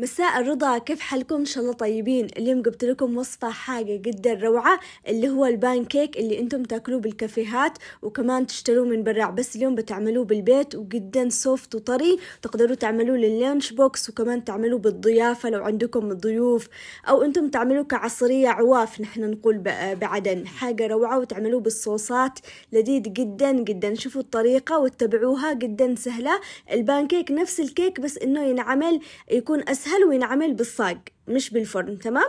مساء الرضا كيف حالكم ان شاء الله طيبين اليوم جبت لكم وصفه حاجه جدا روعه اللي هو البان كيك اللي انتم تاكلوه بالكافيهات وكمان تشتروه من برا بس اليوم بتعملوه بالبيت وجدا سوفت وطري تقدروا تعملوه لللانش بوكس وكمان تعملوه بالضيافه لو عندكم ضيوف او انتم تعملوه كعصريه عواف نحن نقول بعدن حاجه روعه وتعملوه بالصوصات لذيذ جدا جدا شوفوا الطريقه واتبعوها جدا سهله البان كيك نفس الكيك بس انه ينعمل يكون اسهل أسهل وينعمل بالصاج مش بالفرن تمام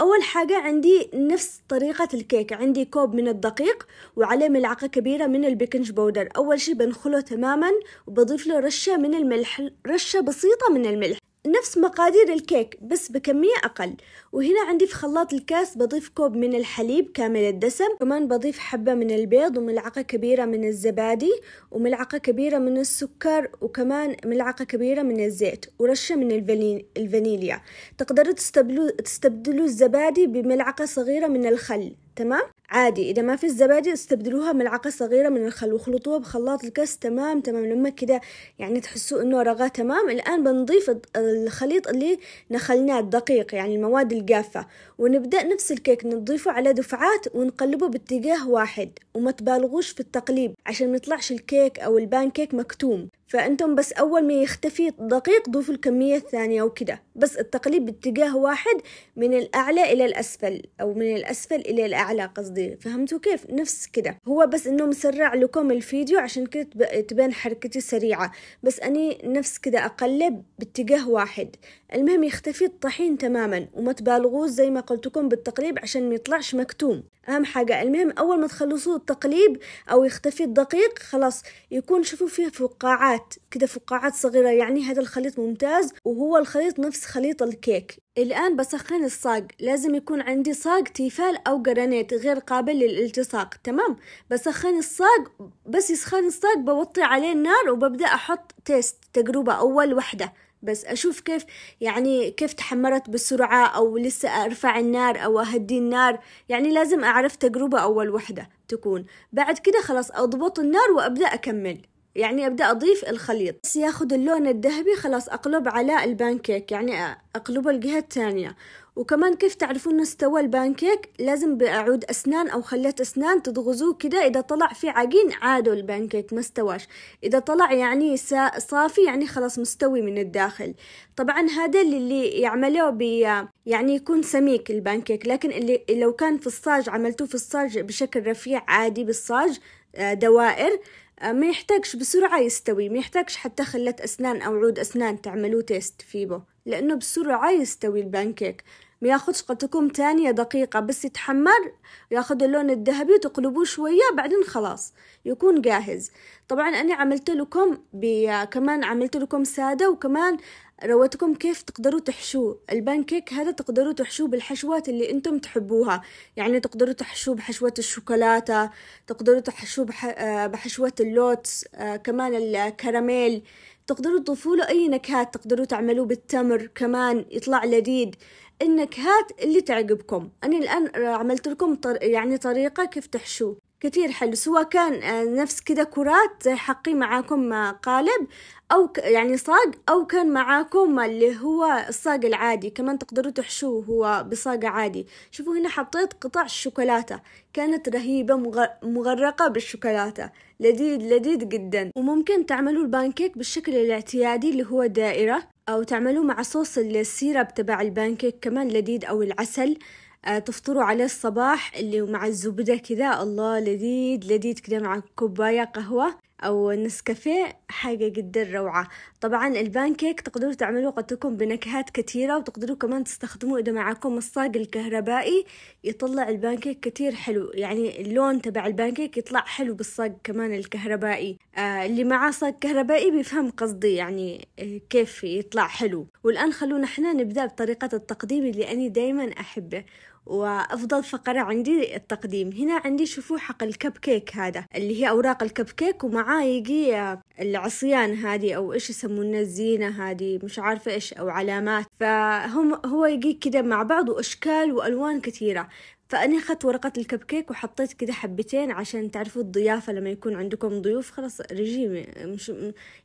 أول حاجة عندي نفس طريقة الكيك عندي كوب من الدقيق وعليه ملعقة كبيرة من البيكنج بودر أول شي بنخله تماما وبضيف له رشة من الملح رشة بسيطة من الملح نفس مقادير الكيك بس بكمية أقل وهنا عندي في خلاط الكاس بضيف كوب من الحليب كامل الدسم كمان بضيف حبة من البيض وملعقة كبيرة من الزبادي وملعقة كبيرة من السكر وكمان ملعقة كبيرة من الزيت ورشة من الفانيليا تقدروا تستبدلوا الزبادي بملعقة صغيرة من الخل تمام عادي اذا ما في الزبادي استبدلوها ملعقه صغيره من الخل وخلطوها بخلاط الكاس تمام تمام لما كذا يعني تحسوا انه رغاه تمام الان بنضيف الخليط اللي نخلناه الدقيق يعني المواد الجافه ونبدا نفس الكيك نضيفه على دفعات ونقلبه باتجاه واحد وما تبالغوش في التقليب عشان ما يطلعش الكيك او البان كيك مكتوم فانتم بس اول ما يختفي الدقيق ضيفوا الكميه الثانيه وكذا بس التقليب باتجاه واحد من الاعلى الى الاسفل او من الاسفل الى الاعلى قصدي قصدي فهمتوا كيف نفس كده هو بس انه مسرع لكم الفيديو عشان كده تبان حركتي سريعة بس اني نفس كده اقلب باتجاه واحد المهم يختفي الطحين تماما وما تبالغوش زي ما قلتكم بالتقليب عشان ما يطلعش مكتوم اهم حاجة المهم اول ما تخلصوا التقليب او يختفي الدقيق خلاص يكون شوفوا فيه فقاعات كده فقاعات صغيرة يعني هذا الخليط ممتاز وهو الخليط نفس خليط الكيك الآن بسخن الصاج لازم يكون عندي صاج تيفال أو جرانيت غير قابل للالتصاق تمام بسخن الصاج بس يسخن الصاج بوطي عليه النار وببدأ أحط تيست تجربة أول وحدة بس أشوف كيف يعني كيف تحمرت بسرعة أو لسه أرفع النار أو أهدي النار يعني لازم أعرف تجربة أول وحدة تكون بعد كده خلاص أضبط النار وأبدأ أكمل يعني أبدأ أضيف الخليط بس ياخذ اللون الذهبي خلاص أقلب على البانكيك يعني أقلبه الجهة الثانية وكمان كيف تعرفون استوى البانكيك لازم بعود أسنان أو خليت أسنان تضغزوه كده إذا طلع في عجين عادوا البانكيك ما استواش إذا طلع يعني صافي يعني خلاص مستوي من الداخل طبعا هذا اللي يعملوه بي يعني يكون سميك البانكيك لكن اللي لو كان في الصاج عملتوه في الصاج بشكل رفيع عادي بالصاج آه، دوائر آه، ما يحتاجش بسرعة يستوي ما يحتاجش حتى خلات أسنان أو عود أسنان تعملوا تيست فيه لأنه بسرعة يستوي البانكيك ما ياخدش قد تكون تانية دقيقة بس يتحمر ياخد اللون الذهبي تقلبوه شوية بعدين خلاص يكون جاهز طبعا أنا عملت لكم كمان عملت لكم سادة وكمان روتكم كيف تقدروا تحشوه البانكيك هذا تقدروا تحشوه بالحشوات اللي انتم تحبوها يعني تقدروا تحشوه بحشوة الشوكولاتة تقدروا تحشوه بح... آه، بحشوة اللوتس آه، كمان الكراميل تقدروا تضيفوا له اي نكهات تقدروا تعملوه بالتمر كمان يطلع لذيذ النكهات اللي تعجبكم انا الان عملت لكم طر... يعني طريقة كيف تحشوه كثير حلو سواء كان آه، نفس كذا كرات زي حقي معاكم آه، قالب أو يعني صاج أو كان معاكم اللي هو الصاج العادي كمان تقدروا تحشوه هو بصاج عادي شوفوا هنا حطيت قطع الشوكولاتة كانت رهيبة مغرقة بالشوكولاتة لذيذ لذيذ جدا وممكن تعملوا البانكيك بالشكل الاعتيادي اللي هو دائرة أو تعملوه مع صوص السيرب تبع البانكيك كمان لذيذ أو العسل آه، تفطروا عليه الصباح اللي مع الزبدة كذا الله لذيذ لذيذ كذا مع كوباية قهوة أو نسكافيه حاجة جدا روعة طبعا البانكيك تقدروا تعملوه قد تكون بنكهات كثيرة وتقدروا كمان تستخدموه إذا معاكم الصاج الكهربائي يطلع البانكيك كثير حلو يعني اللون تبع البانكيك يطلع حلو بالصاج كمان الكهربائي آه اللي معاه صاج كهربائي بيفهم قصدي يعني آه، كيف يطلع حلو والآن خلونا احنا نبدأ بطريقة التقديم اللي أنا دايما أحبه وأفضل فقرة عندي التقديم هنا عندي شوفوا حق الكب كيك هذا اللي هي أوراق الكب كيك ومعاه يجي العصيان هذه أو إيش يسمونه الزينة هذه مش عارفة إيش أو علامات فهم هو يجي كده مع بعض وأشكال وألوان كثيرة فأني أخذت ورقة الكب كيك وحطيت كده حبتين عشان تعرفوا الضيافة لما يكون عندكم ضيوف خلاص رجيم مش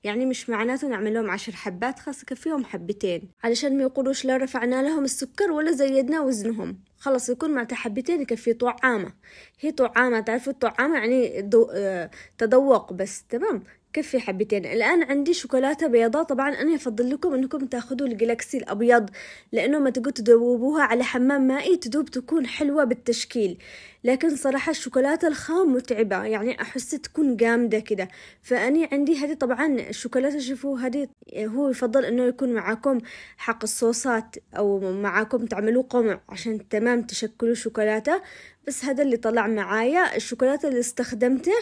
يعني مش معناته نعمل لهم عشر حبات خلاص كفيهم حبتين علشان ما يقولوش لا رفعنا لهم السكر ولا زيدنا وزنهم خلاص يكون معناته حبتين يكفي طعامة هي طعامة تعرفوا الطعامة يعني دو... آه، تذوق بس تمام كفي حبتين الآن عندي شوكولاتة بيضاء طبعا أنا أفضل لكم أنكم تاخذوا الجلاكسي الأبيض لأنه ما تقدروا تذوبوها على حمام مائي تذوب تكون حلوة بالتشكيل لكن صراحة الشوكولاتة الخام متعبة يعني أحس تكون جامدة كده فأني عندي هذه طبعا الشوكولاتة شوفوا هذه هو يفضل إنه يكون معاكم حق الصوصات أو معاكم تعملوه قمع عشان تمام تشكلوا شوكولاتة بس هذا اللي طلع معايا الشوكولاتة اللي استخدمته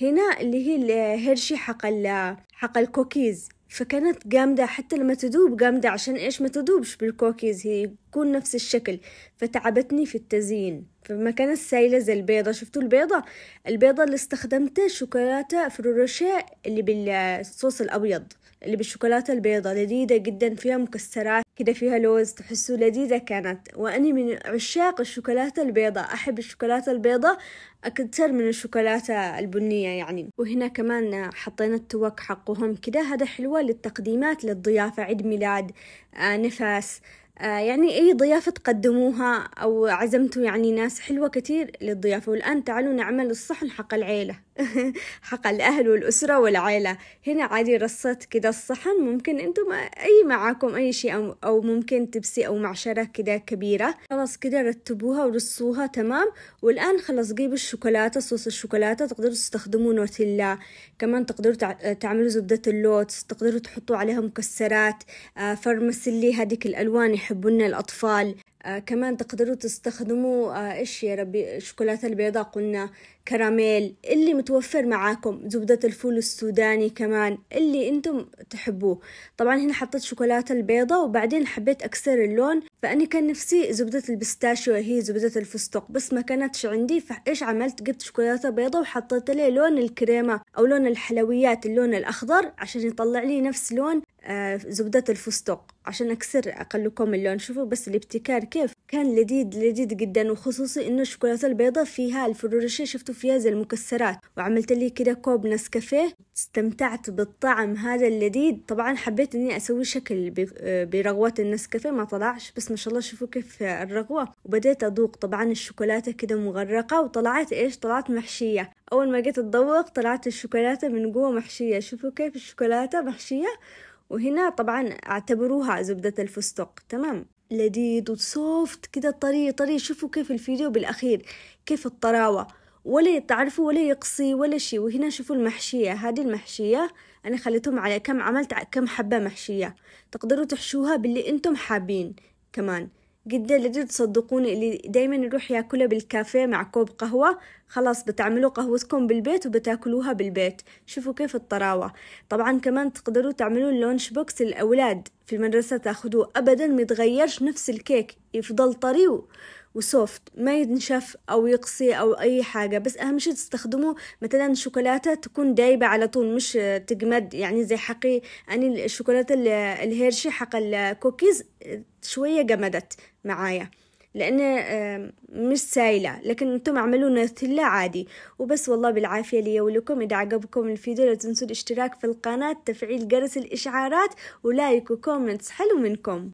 هنا اللي هي الهيرشي حق حق الكوكيز فكانت جامدة حتى لما تذوب جامدة عشان إيش ما تذوبش بالكوكيز هي يكون نفس الشكل فتعبتني في التزيين فما كانت سايلة زي البيضة شفتوا البيضة البيضة اللي استخدمتها شوكولاتة فروروشيه اللي بالصوص الأبيض اللي بالشوكولاتة البيضة لذيذة جدا فيها مكسرات كده فيها لوز تحسوا لذيذة كانت وأني من عشاق الشوكولاتة البيضاء أحب الشوكولاتة البيضاء أكثر من الشوكولاتة البنية يعني وهنا كمان حطينا التوك حقهم كده هذا حلوة للتقديمات للضيافة عيد ميلاد آه نفاس آه يعني أي ضيافة تقدموها أو عزمتوا يعني ناس حلوة كتير للضيافة والآن تعالوا نعمل الصحن حق العيلة حق الأهل والأسرة والعائلة هنا عادي رصيت كده الصحن ممكن أنتم أي معاكم أي شيء أو, أو ممكن تبسي أو معشرة كده كبيرة خلاص كده رتبوها ورصوها تمام والآن خلاص جيبوا الشوكولاتة صوص الشوكولاتة تقدروا تستخدموا نوتيلا كمان تقدروا تعملوا زبدة اللوتس تقدروا تحطوا عليها مكسرات آه، فرمس اللي هذيك الألوان يحبون الأطفال آه كمان تقدروا تستخدموا آه إيش يا ربي الشوكولاتة البيضاء قلنا كراميل اللي متوفر معاكم زبدة الفول السوداني كمان اللي أنتم تحبوه طبعا هنا حطيت شوكولاتة البيضاء وبعدين حبيت أكسر اللون فأنا كان نفسي زبدة البستاشيو هي زبدة الفستق بس ما كانتش عندي فإيش عملت جبت شوكولاتة بيضاء وحطيت لي لون الكريمة أو لون الحلويات اللون الأخضر عشان يطلع لي نفس لون آه، زبدة الفستق عشان أكسر أقلكم اللون شوفوا بس الابتكار كيف كان لذيذ لذيذ جدا وخصوصي إنه الشوكولاتة البيضاء فيها الفروشيه شفتوا فيها زي المكسرات وعملت لي كده كوب نسكافيه استمتعت بالطعم هذا اللذيذ طبعا حبيت إني أسوي شكل آه، برغوة النسكافيه ما طلعش بس ما شاء الله شوفوا كيف الرغوة وبديت أذوق طبعا الشوكولاتة كده مغرقة وطلعت إيش طلعت محشية أول ما جيت أتذوق طلعت الشوكولاتة من جوه محشية شوفوا كيف الشوكولاتة محشية وهنا طبعا اعتبروها زبدة الفستق تمام لذيذ وسوفت كده طري طري شوفوا كيف الفيديو بالأخير كيف الطراوة ولا تعرفوا ولا يقصي ولا شي وهنا شوفوا المحشية هذه المحشية أنا خليتهم على كم عملت كم حبة محشية تقدروا تحشوها باللي أنتم حابين كمان جدا لذيذ تصدقون اللي دايما يروح ياكلها بالكافيه مع كوب قهوة خلاص بتعملوا قهوتكم بالبيت وبتاكلوها بالبيت شوفوا كيف الطراوة طبعا كمان تقدروا تعملوا اللونش بوكس للأولاد في المدرسة تاخدوه أبدا متغيرش نفس الكيك يفضل طري وسوفت ما ينشف أو يقصي أو أي حاجة بس أهم شيء تستخدمه مثلا شوكولاتة تكون دايبة على طول مش تجمد يعني زي حقي اني يعني الشوكولاتة الهيرشي حق الكوكيز شوية جمدت معايا لأن مش سايلة لكن انتم اعملوا نوتيلا عادي وبس والله بالعافية لي ولكم إذا عجبكم الفيديو لا تنسوا الاشتراك في القناة تفعيل جرس الإشعارات ولايك وكومنتس حلو منكم